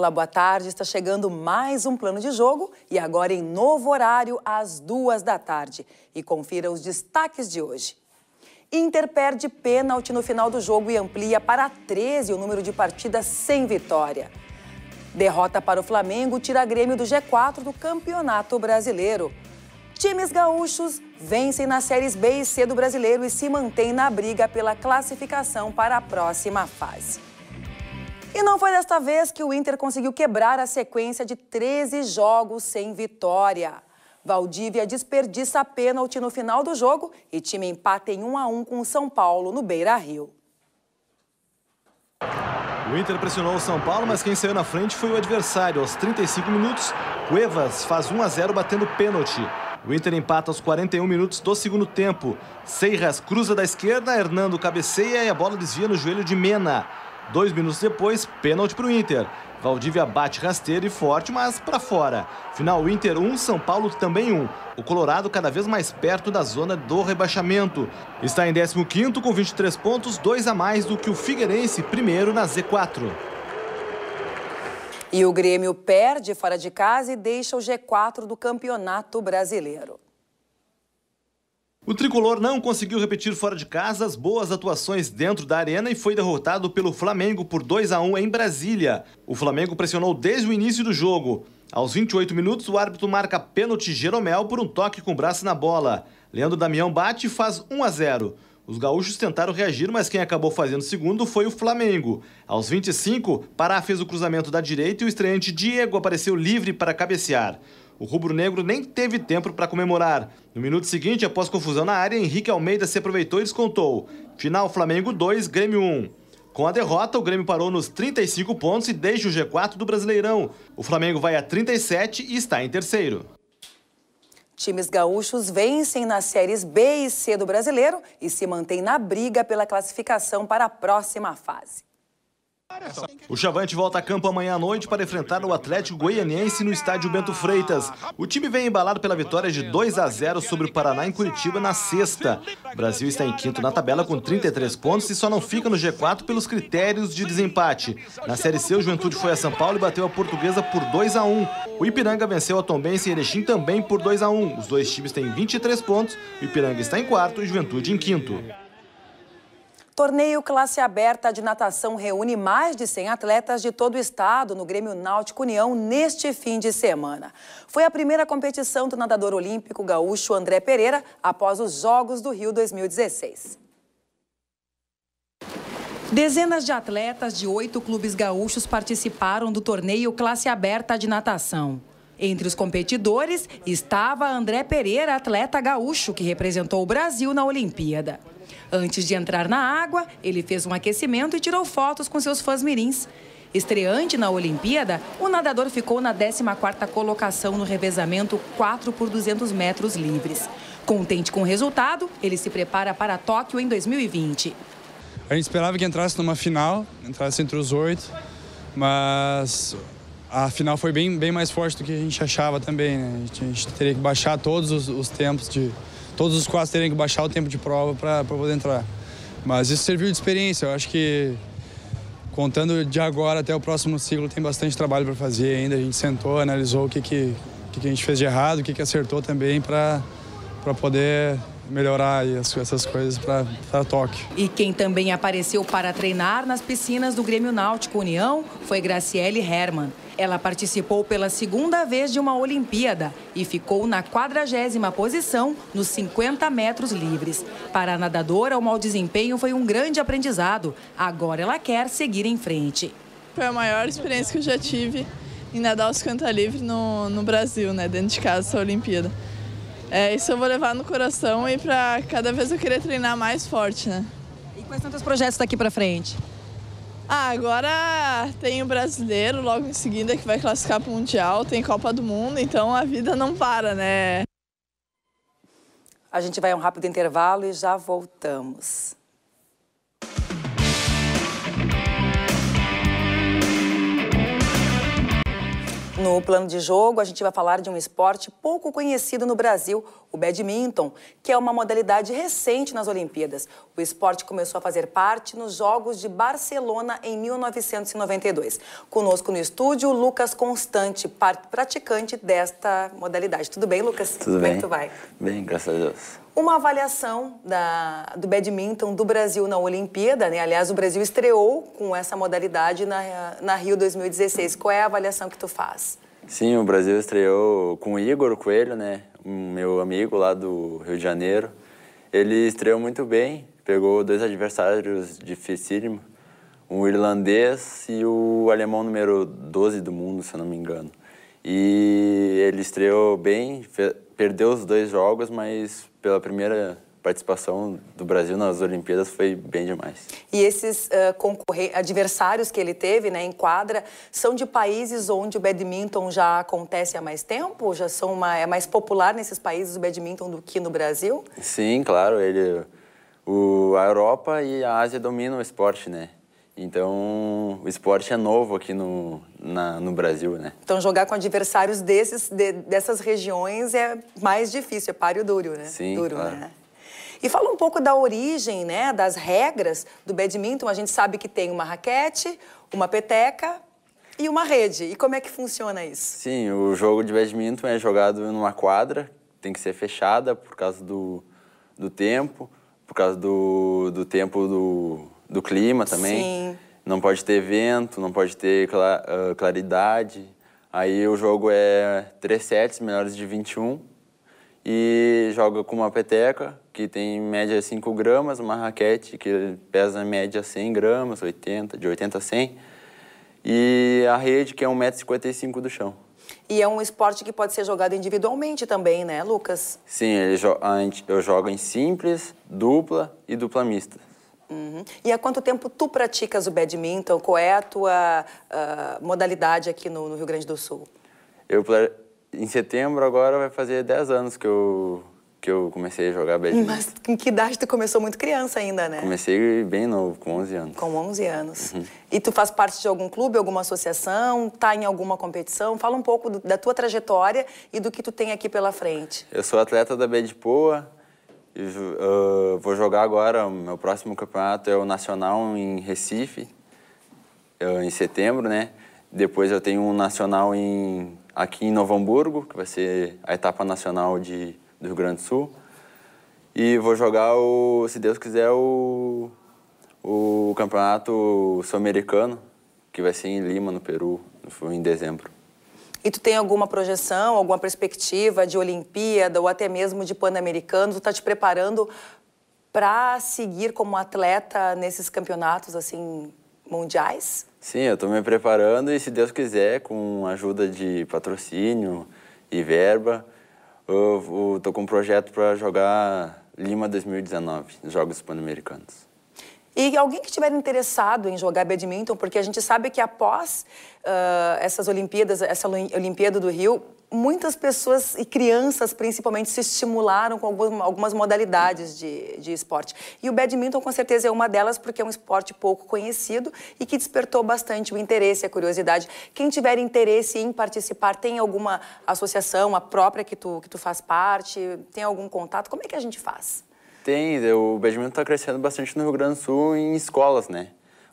Olá, boa tarde. Está chegando mais um plano de jogo e agora em novo horário, às duas da tarde. E confira os destaques de hoje. Inter perde pênalti no final do jogo e amplia para 13 o número de partidas sem vitória. Derrota para o Flamengo tira Grêmio do G4 do Campeonato Brasileiro. Times gaúchos vencem nas séries B e C do Brasileiro e se mantêm na briga pela classificação para a próxima fase. E não foi desta vez que o Inter conseguiu quebrar a sequência de 13 jogos sem vitória. Valdívia desperdiça a pênalti no final do jogo e time empata em 1 a 1 com o São Paulo no Beira-Rio. O Inter pressionou o São Paulo, mas quem saiu na frente foi o adversário. Aos 35 minutos, Cuevas faz 1 a 0 batendo pênalti. O Inter empata aos 41 minutos do segundo tempo. Seiras cruza da esquerda, Hernando cabeceia e a bola desvia no joelho de Mena. Dois minutos depois, pênalti para o Inter. Valdívia bate rasteiro e forte, mas para fora. Final Inter 1, São Paulo também 1. O Colorado cada vez mais perto da zona do rebaixamento. Está em 15º com 23 pontos, dois a mais do que o Figueirense, primeiro na Z4. E o Grêmio perde fora de casa e deixa o G4 do Campeonato Brasileiro. O tricolor não conseguiu repetir fora de casa as boas atuações dentro da arena e foi derrotado pelo Flamengo por 2 a 1 em Brasília. O Flamengo pressionou desde o início do jogo. Aos 28 minutos, o árbitro marca pênalti Jeromel por um toque com o braço na bola. Leandro Damião bate e faz 1 a 0. Os gaúchos tentaram reagir, mas quem acabou fazendo segundo foi o Flamengo. Aos 25, Pará fez o cruzamento da direita e o estreante Diego apareceu livre para cabecear o rubro-negro nem teve tempo para comemorar. No minuto seguinte, após confusão na área, Henrique Almeida se aproveitou e descontou. Final Flamengo 2, Grêmio 1. Com a derrota, o Grêmio parou nos 35 pontos e deixa o G4 do Brasileirão. O Flamengo vai a 37 e está em terceiro. Times gaúchos vencem nas séries B e C do Brasileiro e se mantém na briga pela classificação para a próxima fase. O Chavante volta a campo amanhã à noite para enfrentar o Atlético Goianiense no estádio Bento Freitas. O time vem embalado pela vitória de 2 a 0 sobre o Paraná em Curitiba na sexta. O Brasil está em quinto na tabela com 33 pontos e só não fica no G4 pelos critérios de desempate. Na Série C, o Juventude foi a São Paulo e bateu a Portuguesa por 2 a 1. O Ipiranga venceu a Tombense e Erechim também por 2 a 1. Os dois times têm 23 pontos, o Ipiranga está em quarto e o Juventude em quinto. Torneio Classe Aberta de Natação reúne mais de 100 atletas de todo o estado no Grêmio Náutico União neste fim de semana. Foi a primeira competição do nadador olímpico gaúcho André Pereira após os Jogos do Rio 2016. Dezenas de atletas de oito clubes gaúchos participaram do torneio Classe Aberta de Natação. Entre os competidores estava André Pereira, atleta gaúcho, que representou o Brasil na Olimpíada. Antes de entrar na água, ele fez um aquecimento e tirou fotos com seus fãs mirins. Estreante na Olimpíada, o nadador ficou na 14ª colocação no revezamento 4 por 200 metros livres. Contente com o resultado, ele se prepara para Tóquio em 2020. A gente esperava que entrasse numa final, entrasse entre os oito, mas a final foi bem, bem mais forte do que a gente achava também. Né? A, gente, a, gente, teria que baixar todos os, os tempos de, todos os quatro terem que baixar o tempo de prova para poder entrar. Mas isso serviu de experiência. Eu acho que contando de agora até o próximo ciclo tem bastante trabalho para fazer ainda. A gente sentou, analisou o que, que, que, a gente fez de errado, o que, que acertou também para poder melhorar essas coisas para toque. E quem também apareceu para treinar nas piscinas do Grêmio Náutico União foi Graciele Herman. Ela participou pela segunda vez de uma Olimpíada e ficou na quadragésima posição nos 50 metros livres. Para a nadadora, o mau desempenho foi um grande aprendizado. Agora ela quer seguir em frente. Foi a maior experiência que eu já tive em nadar os 50 livres no, no Brasil, né, dentro de casa, essa Olimpíada. É, isso eu vou levar no coração e para cada vez eu querer treinar mais forte, né? E quais são os projetos daqui para frente? Ah, agora tem o brasileiro logo em seguida que vai classificar para o Mundial, tem Copa do Mundo, então a vida não para, né? A gente vai a um rápido intervalo e já voltamos. No plano de jogo, a gente vai falar de um esporte pouco conhecido no Brasil, o badminton, que é uma modalidade recente nas Olimpíadas. O esporte começou a fazer parte nos Jogos de Barcelona em 1992. Conosco no estúdio, Lucas Constante, praticante desta modalidade. Tudo bem, Lucas? Tudo Como bem. Como é que tu vai? Bem, graças a Deus. Uma avaliação da, do badminton do Brasil na Olimpíada, né? Aliás, o Brasil estreou com essa modalidade na, na Rio 2016. Qual é a avaliação que tu faz? Sim, o Brasil estreou com o Igor Coelho, né? Meu amigo lá do Rio de Janeiro. Ele estreou muito bem, pegou dois adversários dificílimos, um irlandês e o alemão número 12 do mundo, se eu não me engano. E ele estreou bem, perdeu os dois jogos, mas pela primeira participação do Brasil nas Olimpíadas foi bem demais. E esses uh, adversários que ele teve né, em quadra são de países onde o badminton já acontece há mais tempo? Já são uma, é mais popular nesses países o badminton do que no Brasil? Sim, claro. Ele, o, a Europa e a Ásia dominam o esporte, né? Então, o esporte é novo aqui no, na, no Brasil, né? Então, jogar com adversários desses, de, dessas regiões é mais difícil, é páreo duro, né? Sim, duro, claro. né? E fala um pouco da origem, né, das regras do badminton. A gente sabe que tem uma raquete, uma peteca e uma rede. E como é que funciona isso? Sim, o jogo de badminton é jogado numa quadra, tem que ser fechada por causa do, do tempo, por causa do, do tempo do do clima também. Sim. Não pode ter vento, não pode ter claridade. Aí o jogo é três sets menores de 21 e joga com uma peteca que tem em média 5 gramas, uma raquete que pesa em média 100 gramas, 80, de 80 a 100 e a rede que é 1,55m do chão. E é um esporte que pode ser jogado individualmente também, né, Lucas? Sim, jo eu jogo em simples, dupla e dupla mista. Uhum. E há quanto tempo tu praticas o badminton? Qual é a tua uh, modalidade aqui no, no, Rio Grande do Sul? Eu, em setembro agora vai fazer 10 anos que eu, que eu comecei a jogar badminton. Mas em que idade tu começou? Muito criança ainda, né? Comecei bem novo, com 11 anos. Com 11 anos. Uhum. E tu faz parte de algum clube, alguma associação? Tá em alguma competição? Fala um pouco do, da tua trajetória e do que tu tem aqui pela frente. Eu sou atleta da Badipoa uh, vou jogar agora, meu próximo campeonato é o Nacional em Recife, uh, em setembro, né? Depois eu tenho um Nacional em, aqui em Novo Hamburgo, que vai ser a etapa nacional de, do Rio Grande do Sul. E vou jogar, o, se Deus quiser, o, o campeonato sul-americano, que vai ser em Lima, no Peru, em dezembro. E tu tem alguma projeção, alguma perspectiva de Olimpíada ou até mesmo de pan americanos Tu tá te preparando para seguir como atleta nesses campeonatos assim mundiais? Sim, eu estou me preparando e se Deus quiser, com ajuda de patrocínio e verba, eu, eu tô com um projeto para jogar Lima 2019, Jogos Pan-Americanos. E alguém que estiver interessado em jogar badminton, porque a gente sabe que após uh, essas Olimpíadas, essa Olimpíada do Rio, muitas pessoas e crianças principalmente se estimularam com algumas modalidades de, de esporte. E o badminton com certeza é uma delas, porque é um esporte pouco conhecido e que despertou bastante o interesse, e a curiosidade. Quem tiver interesse em participar, tem alguma associação, a própria que tu, que tu faz parte? Tem algum contato? Como é que a gente faz? Tem, o badminton está crescendo bastante no Rio Grande do Sul em escolas, né?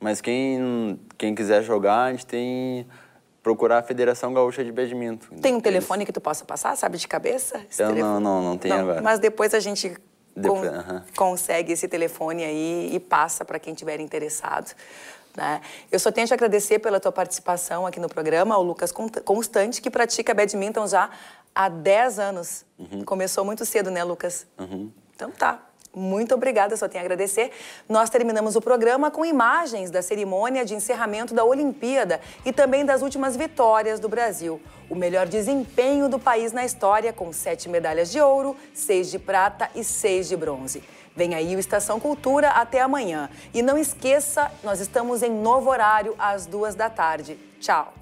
Mas quem, quem quiser jogar, a gente tem procurar a Federação Gaúcha de Badminton. Tem um Eles... telefone que tu possa passar, sabe, de cabeça? Esse Eu, não, não, não tem não, agora. Mas depois a gente depois, con uh -huh. consegue esse telefone aí e passa para quem tiver interessado. Né? Eu só tenho de agradecer pela tua participação aqui no programa, ao Lucas Constante, que pratica badminton já há 10 anos. Uhum. Começou muito cedo, né, Lucas? Uhum. Então tá. Muito obrigada, só tenho a agradecer. Nós terminamos o programa com imagens da cerimônia de encerramento da Olimpíada e também das últimas vitórias do Brasil. O melhor desempenho do país na história, com sete medalhas de ouro, seis de prata e seis de bronze. Vem aí o Estação Cultura até amanhã. E não esqueça, nós estamos em novo horário às duas da tarde. Tchau!